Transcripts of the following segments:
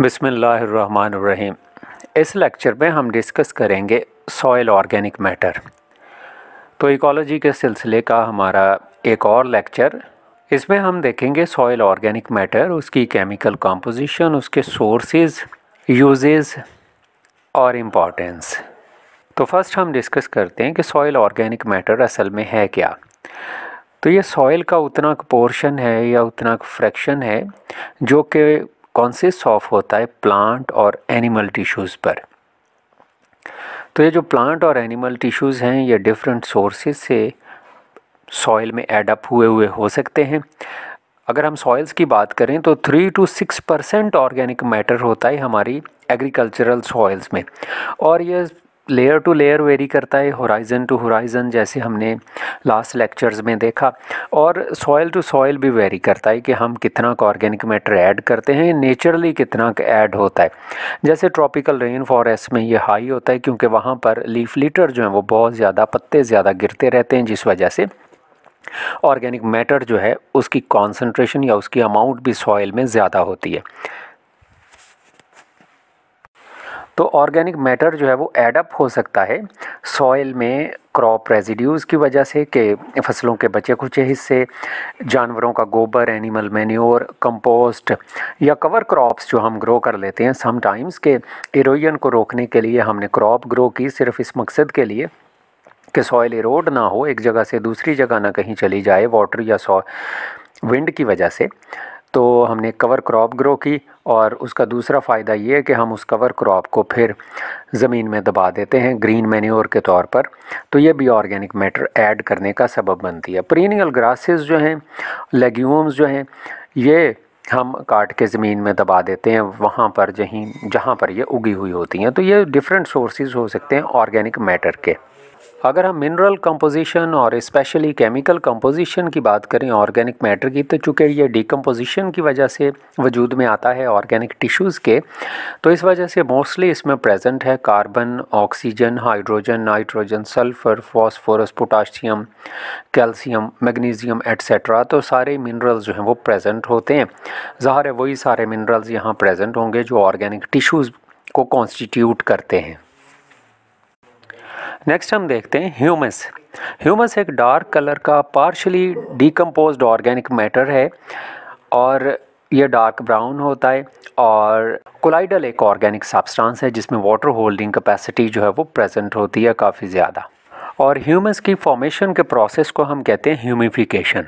बिसमीम इस लेक्चर में हम डिस्कस करेंगे सॉयल ऑर्गेनिक मैटर तो इकोलॉजी के सिलसिले का हमारा एक और लेक्चर इसमें हम देखेंगे सॉयल ऑर्गेनिक मैटर उसकी केमिकल कंपोजिशन उसके सोर्सेज यूजेस और इम्पॉर्टेंस तो फर्स्ट हम डिस्कस करते हैं कि सॉयल ऑर्गेनिक मैटर असल में है क्या तो ये सॉयल का उतना पोर्शन है या उतना फ्रैक्शन है जो कि कॉन्सिस ऑफ होता है प्लांट और एनिमल टिश्यूज़ पर तो ये जो प्लांट और एनिमल टिश्यूज़ हैं ये डिफरेंट सोर्सेज से सॉइल में एडअप हुए हुए हो सकते हैं अगर हम सॉइल्स की बात करें तो three to six percent organic matter होता है हमारी एग्रीकल्चरल सॉइल्स में और ये लेयर टू लेयर वेरी करता है होराइज़न टू होराइज़न जैसे हमने लास्ट लेक्चर्स में देखा और सॉयल टू सॉयल भी वेरी करता है कि हम कितना ऑर्गेनिक मैटर ऐड करते हैं नेचुरली कितना ऐड होता है जैसे ट्रॉपिकल रेन फॉरेस्ट में ये हाई होता है क्योंकि वहाँ पर लीफ लीटर जो है वो बहुत ज़्यादा पत्ते ज़्यादा गिरते रहते हैं जिस वजह से ऑर्गेनिक मैटर जो है उसकी कॉन्सनट्रेशन या उसकी अमाउंट भी सॉयल में ज़्यादा होती है तो ऑर्गेनिक मैटर जो है वो एडअप हो सकता है सॉइल में क्रॉप रेजिड्यूज़ की वजह से के फसलों के बचे खुचे हिस्से जानवरों का गोबर एनिमल मैन्योर कंपोस्ट या कवर क्रॉप्स जो हम ग्रो कर लेते हैं समटाइम्स के इरोजन को रोकने के लिए हमने क्रॉप ग्रो की सिर्फ इस मकसद के लिए कि सॉइल इरोड ना हो एक जगह से दूसरी जगह ना कहीं चली जाए वाटर या सॉ विंड की वजह से तो हमने कवर क्रॉप ग्रो की और उसका दूसरा फ़ायदा ये है कि हम उस कवर क्रॉप को फिर ज़मीन में दबा देते हैं ग्रीन मेन्योर के तौर पर तो ये भी ऑर्गेनिक मैटर ऐड करने का सबब बनती है प्रीनियल ग्रासेस जो हैं लेग्यूम्स जो हैं ये हम काट के ज़मीन में दबा देते हैं वहाँ पर जहीं जहाँ पर ये उगी हुई होती हैं तो ये डिफरेंट सोर्सेज हो सकते हैं ऑर्गेनिक मैटर के अगर हम मिनरल कंपोजिशन और स्पेशली केमिकल कंपोजिशन की बात करें ऑर्गेनिक मैटर की तो चूँकि ये डिकम्पोजिशन की वजह से वजूद में आता है ऑर्गेनिक टिश्यूज़ के तो इस वजह से मोस्टली इसमें प्रेजेंट है carbon oxygen hydrogen nitrogen sulphur phosphorus potassium calcium magnesium etcetera तो सारे मिनरल्स जो हैं वो प्रेजेंट होते हैं ज़ाहिर है वही सारे मिनरल्स यहाँ प्रेजेंट होंगे जो ऑर्गेनिक टिशूज़ को कॉन्स्टिट्यूट करते हैं नेक्स्ट हम देखते हैं ह्यूमस ह्यूमस एक डार्क कलर का पार्शली डिकम्पोज ऑर्गेनिक मैटर है और यह डार्क ब्राउन होता है और कोलाइडल एक ऑर्गेनिक सब्सटेंस है जिसमें वाटर होल्डिंग कैपेसिटी जो है वो प्रेजेंट होती है काफ़ी ज़्यादा और ह्यूमस की फॉर्मेशन के प्रोसेस को हम कहते हैं ह्यूमिफिकेशन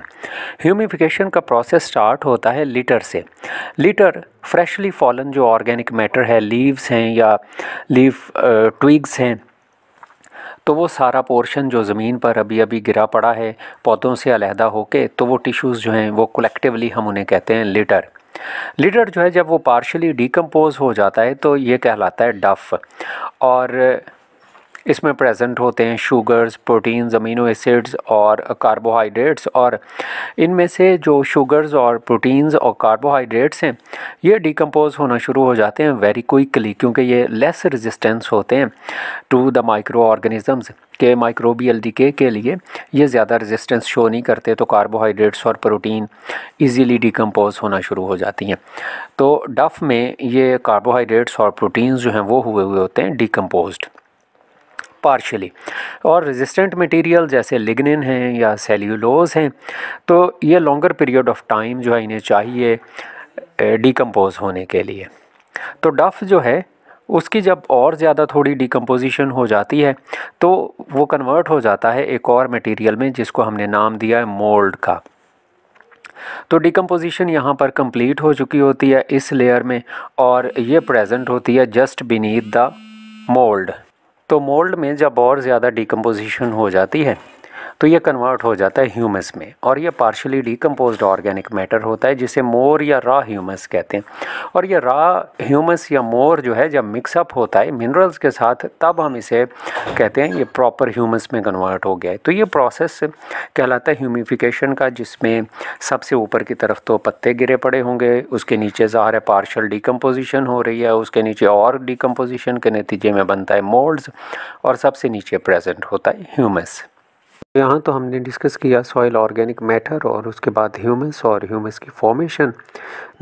ह्यूमिफिकेशन का प्रोसेस स्टार्ट होता है लीटर से लीटर फ्रेशली फॉलन जो ऑर्गेनिक मैटर है लीव्स हैं या लीव ट्विग्स uh, हैं तो वो सारा पोर्शन जो ज़मीन पर अभी अभी गिरा पड़ा है पौधों से अलहदा होके तो वो टिश्यूज़ जो हैं वो कलेक्टिवली हम उन्हें कहते हैं लिटर लिटर जो है जब वो पार्शली डिकम्पोज़ हो जाता है तो ये कहलाता है डफ़ और इसमें प्रेजेंट होते हैं शुगर्स प्रोटीन्स अमीनो एसिड्स और कार्बोहाइड्रेट्स और इनमें से जो शुगर्स और प्रोटीन्स और कार्बोहाइड्रेट्स हैं ये डिकम्पोज होना शुरू हो जाते हैं वेरी क्विकली क्योंकि ये लेस रेजिस्टेंस होते हैं टू द माइक्रो ऑर्गेनिज़म्स के माइक्रोबियल डीके के लिए ये ज़्यादा रेजिस्टेंस शो नहीं करते तो कार्बोहाइड्रेट्स और प्रोटीन इजीली डिकम्पोज होना शुरू हो जाती हैं तो डफ़ में ये कार्बोहाइड्रेट्स और प्रोटीन्स जो हैं वो हुए हुए होते हैं डिकम्पोज्ड पार्शली और रेजिस्टेंट मटेरियल जैसे लिग्निन हैं या सेल्यूलोज हैं तो ये लॉन्गर पीरियड ऑफ टाइम जो है इन्हें चाहिए डिकम्पोज़ होने के लिए तो डफ़ जो है उसकी जब और ज़्यादा थोड़ी डिकम्पोजिशन हो जाती है तो वो कन्वर्ट हो जाता है एक और मटेरियल में जिसको हमने नाम दिया है मोल्ड का तो डिकम्पोजिशन यहाँ पर कंप्लीट हो चुकी होती है इस लेयर में और ये प्रेजेंट होती है जस्ट बीनीथ द मोल्ड तो मोल्ड में जब और ज़्यादा डिकम्पोजिशन हो जाती है तो ये कन्वर्ट हो जाता है ह्यूमस में और ये पार्शली डिकम्पोज ऑर्गेनिक मैटर होता है जिसे मोर या रॉ ह्यूमस कहते हैं और ये रॉ ह्यूमस या मोर जो है जब मिक्सअप होता है मिनरल्स के साथ तब हम इसे कहते हैं ये प्रॉपर ह्यूमस में कन्वर्ट हो गया है तो ये प्रोसेस कहलाता है ह्यूमिफिकेशन का जिसमें सबसे ऊपर की तरफ तो पत्ते गिरे पड़े होंगे उसके नीचे ज़ाहर है पार्शल डिकम्पोजिशन हो रही है उसके नीचे और डिकम्पोजिशन के नतीजे में बनता है मोल्ड्स और सबसे नीचे प्रेजेंट होता है ह्यूमस तो यहाँ तो हमने डिस्कस किया सॉइल ऑर्गेनिक मैटर और उसके बाद ह्यूमस और ह्यूमस की फॉर्मेशन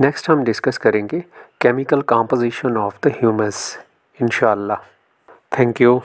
नेक्स्ट हम डिस्कस करेंगे chemical composition of the humus इनशाला थैंक यू